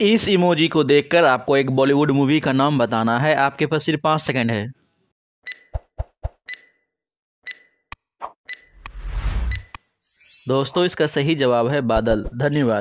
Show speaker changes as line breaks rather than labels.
इस इमोजी को देखकर आपको एक बॉलीवुड मूवी का नाम बताना है आपके पास सिर्फ पाँच सेकंड है
दोस्तों इसका सही जवाब है बादल धन्यवाद